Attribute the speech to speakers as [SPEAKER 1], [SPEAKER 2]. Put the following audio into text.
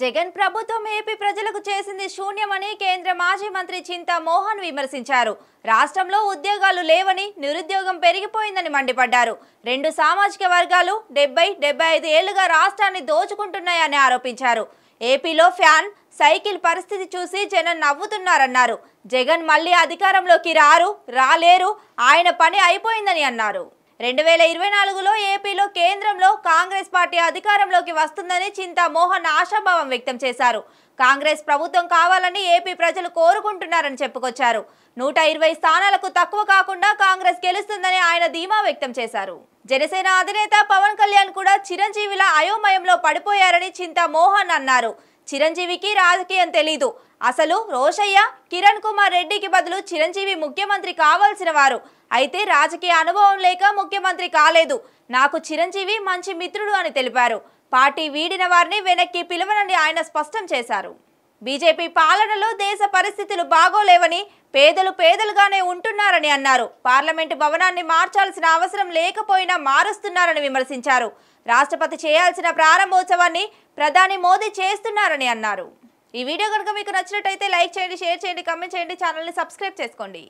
[SPEAKER 1] జగన్ ప్రభుత్వం ఏపీ ప్రజలకు చేసింది శూన్యమని కేంద్ర మాజీ మంత్రి చింతా మోహన్ విమర్శించారు రాష్ట్రంలో ఉద్యోగాలు లేవని నిరుద్యోగం పెరిగిపోయిందని మండిపడ్డారు రెండు సామాజిక వర్గాలు డెబ్బై డెబ్బై ఐదు ఏళ్లుగా రాష్ట్రాన్ని దోచుకుంటున్నాయని ఆరోపించారు ఏపీలో ఫ్యాన్ సైకిల్ పరిస్థితి చూసి జనం నవ్వుతున్నారన్నారు జగన్ మళ్ళీ అధికారంలోకి రారు రాలేరు ఆయన పని అయిపోయిందని అన్నారు రెండు వేల ఇరవై నాలుగులో ఏపీలో కేంద్రంలో కాంగ్రెస్ పార్టీ అధికారంలోకి వస్తుందని చింతామోహన్ ఆశాభావం వ్యక్తం చేశారు కాంగ్రెస్ ప్రభుత్వం కావాలని ఏపీ ప్రజలు కోరుకుంటున్నారని చెప్పుకొచ్చారు నూట ఇరవై స్థానాలకు తక్కువ కాకుండా కాంగ్రెస్ గెలుస్తుందని ఆయన ధీమా వ్యక్తం చేశారు జనసేన అధినేత పవన్ కళ్యాణ్ కూడా చిరంజీవిల అయోమయంలో పడిపోయారని చింతామోహన్ మోహన్ అన్నారు చిరంజీవికి రాజకీయం తెలీదు అసలు రోషయ్య కిరణ్ కుమార్ రెడ్డికి బదులు చిరంజీవి ముఖ్యమంత్రి కావాల్సిన వారు అయితే రాజకీయ అనుభవం లేక ముఖ్యమంత్రి కాలేదు నాకు చిరంజీవి మంచి మిత్రుడు అని తెలిపారు పార్టీ వీడిన వారిని వెనక్కి పిలవనని ఆయన స్పష్టం చేశారు బీజేపీ పాలనలో దేశ పరిస్థితులు బాగోలేవని పేదలు పేదలుగానే ఉంటున్నారని అన్నారు పార్లమెంటు భవనాన్ని మార్చాల్సిన అవసరం లేకపోయినా మారుస్తున్నారని విమర్శించారు రాష్ట్రపతి చేయాల్సిన ప్రారంభోత్సవాన్ని ప్రధాని మోదీ చేస్తున్నారని అన్నారు ఈ వీడియో కనుక మీకు నచ్చినట్టయితే లైక్ చేయండి షేర్ చేయండి కమెంట్ చేయండి ఛానల్ని సబ్స్క్రైబ్ చేసుకోండి